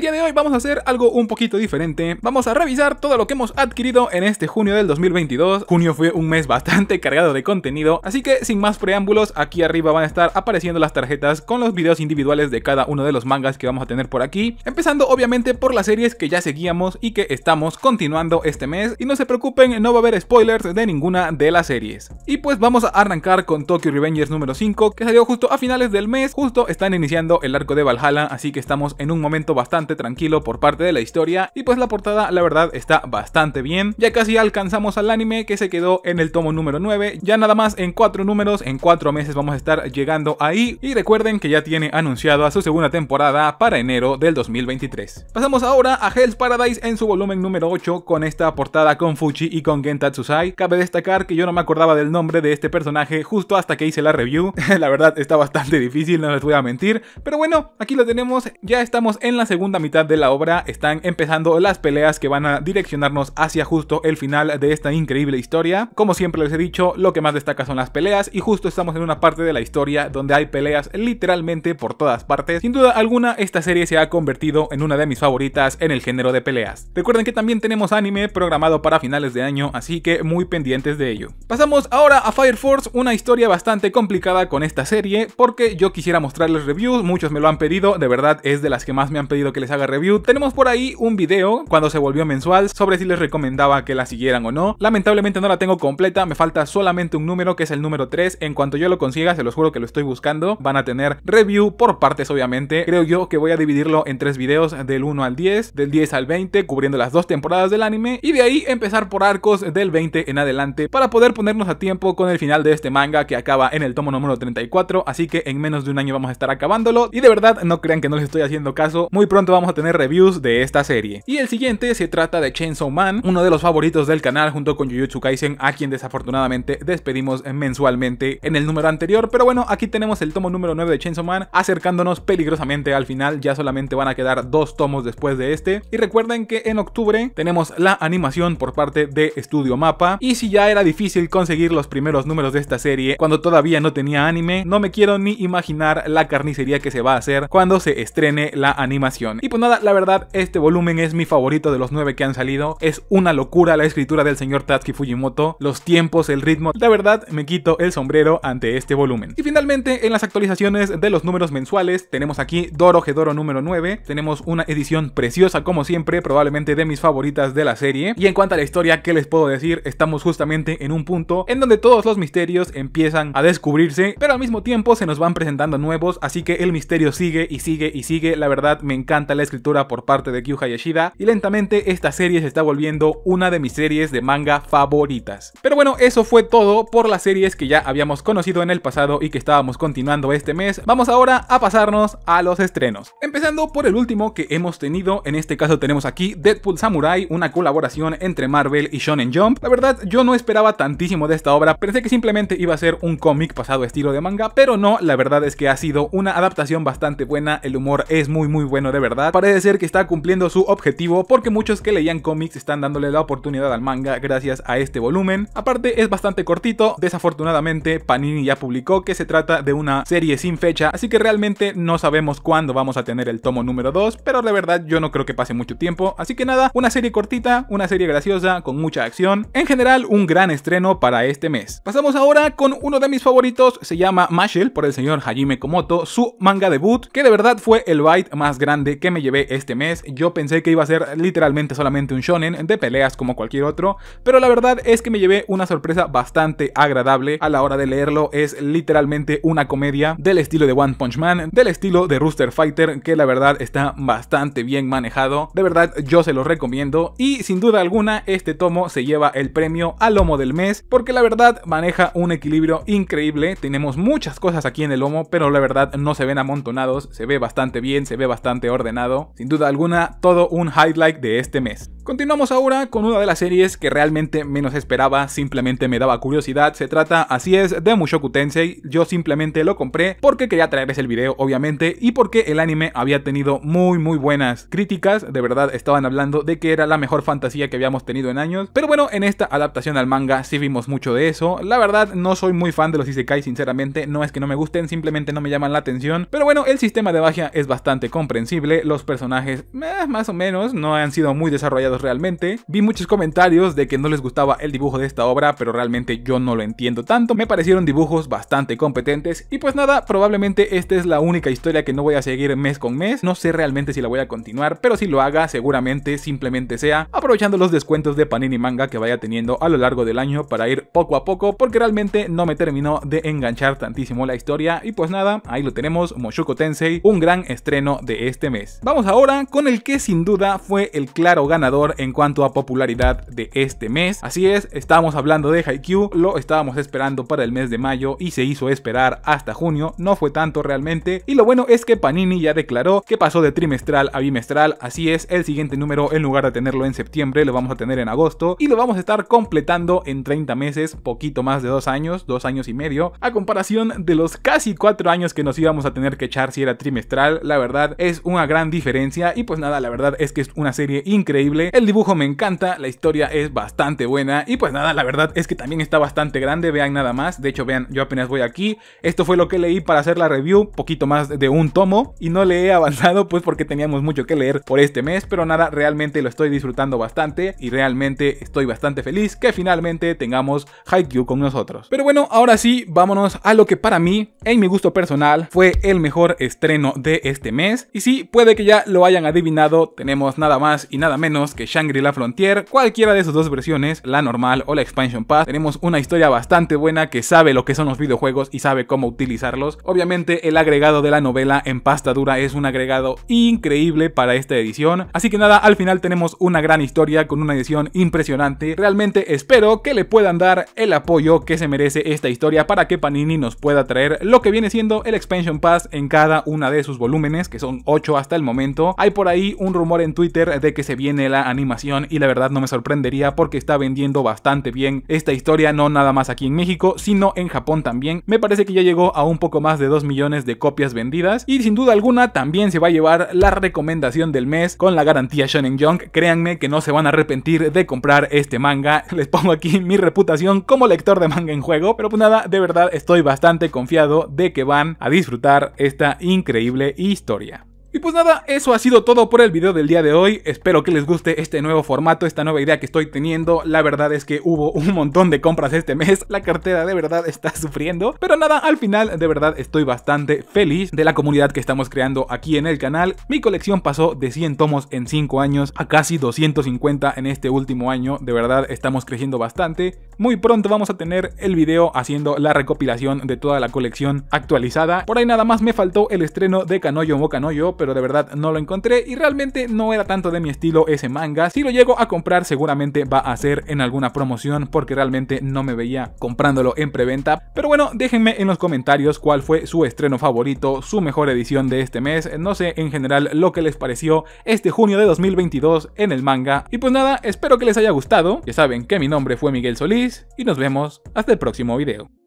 día de hoy vamos a hacer algo un poquito diferente. Vamos a revisar todo lo que hemos adquirido en este junio del 2022. Junio fue un mes bastante cargado de contenido, así que sin más preámbulos, aquí arriba van a estar apareciendo las tarjetas con los videos individuales de cada uno de los mangas que vamos a tener por aquí. Empezando obviamente por las series que ya seguíamos y que estamos continuando este mes. Y no se preocupen, no va a haber spoilers de ninguna de las series. Y pues vamos a arrancar con Tokyo Revengers número 5, que salió justo a finales del mes. Justo están iniciando el arco de Valhalla, así que estamos en un momento bastante tranquilo por parte de la historia y pues la portada la verdad está bastante bien. Ya casi alcanzamos al anime que se quedó en el tomo número 9, ya nada más en 4 números, en 4 meses vamos a estar llegando ahí y recuerden que ya tiene anunciado a su segunda temporada para enero del 2023. Pasamos ahora a Hell's Paradise en su volumen número 8 con esta portada con Fuchi y con Genta Tsusai. Cabe destacar que yo no me acordaba del nombre de este personaje justo hasta que hice la review, la verdad está bastante difícil, no les voy a mentir, pero bueno, aquí lo tenemos, ya estamos en la segunda mitad de la obra están empezando las peleas que van a direccionarnos hacia justo el final de esta increíble historia. Como siempre les he dicho, lo que más destaca son las peleas y justo estamos en una parte de la historia donde hay peleas literalmente por todas partes. Sin duda alguna, esta serie se ha convertido en una de mis favoritas en el género de peleas. Recuerden que también tenemos anime programado para finales de año, así que muy pendientes de ello. Pasamos ahora a Fire Force, una historia bastante complicada con esta serie porque yo quisiera mostrarles reviews, muchos me lo han pedido, de verdad es de las que más me han pedido que les haga review. Tenemos por ahí un video cuando se volvió mensual sobre si les recomendaba que la siguieran o no. Lamentablemente no la tengo completa, me falta solamente un número que es el número 3. En cuanto yo lo consiga, se los juro que lo estoy buscando. Van a tener review por partes, obviamente. Creo yo que voy a dividirlo en tres videos del 1 al 10, del 10 al 20, cubriendo las dos temporadas del anime y de ahí empezar por arcos del 20 en adelante para poder ponernos a tiempo con el final de este manga que acaba en el tomo número 34. Así que en menos de un año vamos a estar acabándolo y de verdad no crean que no les estoy haciendo caso. Muy pronto vamos a tener reviews de esta serie. Y el siguiente se trata de Chainsaw Man, uno de los favoritos del canal junto con Jujutsu Kaisen, a quien desafortunadamente despedimos mensualmente en el número anterior. Pero bueno, aquí tenemos el tomo número 9 de Chainsaw Man, acercándonos peligrosamente al final, ya solamente van a quedar dos tomos después de este. Y recuerden que en octubre tenemos la animación por parte de Studio Mapa, y si ya era difícil conseguir los primeros números de esta serie cuando todavía no tenía anime, no me quiero ni imaginar la carnicería que se va a hacer cuando se estrene la animación. Y pues nada, la verdad, este volumen es mi favorito de los nueve que han salido. Es una locura la escritura del señor Tatsuki Fujimoto, los tiempos, el ritmo. La verdad, me quito el sombrero ante este volumen. Y finalmente, en las actualizaciones de los números mensuales, tenemos aquí Doro Gedoro número 9. Tenemos una edición preciosa, como siempre, probablemente de mis favoritas de la serie. Y en cuanto a la historia, ¿qué les puedo decir? Estamos justamente en un punto en donde todos los misterios empiezan a descubrirse, pero al mismo tiempo se nos van presentando nuevos, así que el misterio sigue y sigue y sigue. La verdad, me encanta la escritura por parte de Kyuha yashida y lentamente esta serie se está volviendo una de mis series de manga favoritas. Pero bueno, eso fue todo por las series que ya habíamos conocido en el pasado y que estábamos continuando este mes. Vamos ahora a pasarnos a los estrenos. Empezando por el último que hemos tenido, en este caso tenemos aquí Deadpool Samurai, una colaboración entre Marvel y Shonen Jump. La verdad, yo no esperaba tantísimo de esta obra, pensé que simplemente iba a ser un cómic pasado estilo de manga, pero no, la verdad es que ha sido una adaptación bastante buena, el humor es muy muy bueno de verdad parece ser que está cumpliendo su objetivo porque muchos que leían cómics están dándole la oportunidad al manga gracias a este volumen. Aparte es bastante cortito, desafortunadamente Panini ya publicó que se trata de una serie sin fecha, así que realmente no sabemos cuándo vamos a tener el tomo número 2, pero la verdad yo no creo que pase mucho tiempo, así que nada, una serie cortita, una serie graciosa, con mucha acción, en general un gran estreno para este mes. Pasamos ahora con uno de mis favoritos, se llama Mashel por el señor Hajime Komoto, su manga debut, que de verdad fue el byte más grande que me llevé este mes. Yo pensé que iba a ser literalmente solamente un shonen de peleas como cualquier otro, pero la verdad es que me llevé una sorpresa bastante agradable a la hora de leerlo. Es literalmente una comedia del estilo de One Punch Man, del estilo de Rooster Fighter, que la verdad está bastante bien manejado. De verdad, yo se los recomiendo y sin duda alguna este tomo se lleva el premio al lomo del mes porque la verdad maneja un equilibrio increíble. Tenemos muchas cosas aquí en el lomo, pero la verdad no se ven amontonados, se ve bastante bien, se ve bastante ordenado sin duda alguna, todo un highlight de este mes. Continuamos ahora con una de las series que realmente menos esperaba, simplemente me daba curiosidad, se trata, así es, de Mushoku Tensei, yo simplemente lo compré porque quería traerles el video obviamente y porque el anime había tenido muy muy buenas críticas, de verdad estaban hablando de que era la mejor fantasía que habíamos tenido en años, pero bueno, en esta adaptación al manga sí vimos mucho de eso, la verdad no soy muy fan de los isekai sinceramente, no es que no me gusten, simplemente no me llaman la atención, pero bueno, el sistema de magia es bastante comprensible, los personajes eh, más o menos no han sido muy desarrollados realmente. Vi muchos comentarios de que no les gustaba el dibujo de esta obra, pero realmente yo no lo entiendo tanto. Me parecieron dibujos bastante competentes. Y pues nada, probablemente esta es la única historia que no voy a seguir mes con mes. No sé realmente si la voy a continuar, pero si lo haga seguramente simplemente sea aprovechando los descuentos de Panini Manga que vaya teniendo a lo largo del año para ir poco a poco, porque realmente no me terminó de enganchar tantísimo la historia. Y pues nada, ahí lo tenemos, Moshuko Tensei, un gran estreno de este mes. Vamos ahora con el que sin duda fue el claro ganador en cuanto a popularidad de este mes. Así es, estábamos hablando de Haikyuu, lo estábamos esperando para el mes de mayo y se hizo esperar hasta junio, no fue tanto realmente. Y lo bueno es que Panini ya declaró que pasó de trimestral a bimestral, así es, el siguiente número en lugar de tenerlo en septiembre lo vamos a tener en agosto y lo vamos a estar completando en 30 meses, poquito más de dos años, dos años y medio, a comparación de los casi cuatro años que nos íbamos a tener que echar si era trimestral, la verdad es una gran diferencia y pues nada, la verdad es que es una serie increíble el dibujo me encanta, la historia es bastante buena y pues nada, la verdad es que también está bastante grande, vean nada más, de hecho vean, yo apenas voy aquí, esto fue lo que leí para hacer la review, poquito más de un tomo y no le he avanzado pues porque teníamos mucho que leer por este mes, pero nada, realmente lo estoy disfrutando bastante y realmente estoy bastante feliz que finalmente tengamos Haikyuu con nosotros. Pero bueno, ahora sí, vámonos a lo que para mí, en mi gusto personal, fue el mejor estreno de este mes y sí, puede que ya lo hayan adivinado, tenemos nada más y nada menos que Shangri-La Frontier, cualquiera de sus dos versiones, la normal o la Expansion Pass, tenemos una historia bastante buena que sabe lo que son los videojuegos y sabe cómo utilizarlos. Obviamente el agregado de la novela en pasta dura es un agregado increíble para esta edición. Así que nada, al final tenemos una gran historia con una edición impresionante. Realmente espero que le puedan dar el apoyo que se merece esta historia para que Panini nos pueda traer lo que viene siendo el Expansion Pass en cada una de sus volúmenes, que son 8 hasta el momento. Hay por ahí un rumor en Twitter de que se viene la animación y la verdad no me sorprendería porque está vendiendo bastante bien esta historia, no nada más aquí en México, sino en Japón también. Me parece que ya llegó a un poco más de 2 millones de copias vendidas y sin duda alguna también se va a llevar la recomendación del mes con la garantía Shonen Young. Créanme que no se van a arrepentir de comprar este manga. Les pongo aquí mi reputación como lector de manga en juego, pero pues nada, de verdad estoy bastante confiado de que van a disfrutar esta increíble historia. Y pues nada, eso ha sido todo por el video del día de hoy, espero que les guste este nuevo formato, esta nueva idea que estoy teniendo, la verdad es que hubo un montón de compras este mes, la cartera de verdad está sufriendo, pero nada, al final de verdad estoy bastante feliz de la comunidad que estamos creando aquí en el canal, mi colección pasó de 100 tomos en 5 años a casi 250 en este último año, de verdad estamos creciendo bastante, muy pronto vamos a tener el video haciendo la recopilación de toda la colección actualizada, por ahí nada más me faltó el estreno de Canoyo canoyo pero de verdad no lo encontré y realmente no era tanto de mi estilo ese manga. Si lo llego a comprar seguramente va a ser en alguna promoción porque realmente no me veía comprándolo en preventa. Pero bueno, déjenme en los comentarios cuál fue su estreno favorito, su mejor edición de este mes, no sé en general lo que les pareció este junio de 2022 en el manga. Y pues nada, espero que les haya gustado, ya saben que mi nombre fue Miguel Solís y nos vemos hasta el próximo video.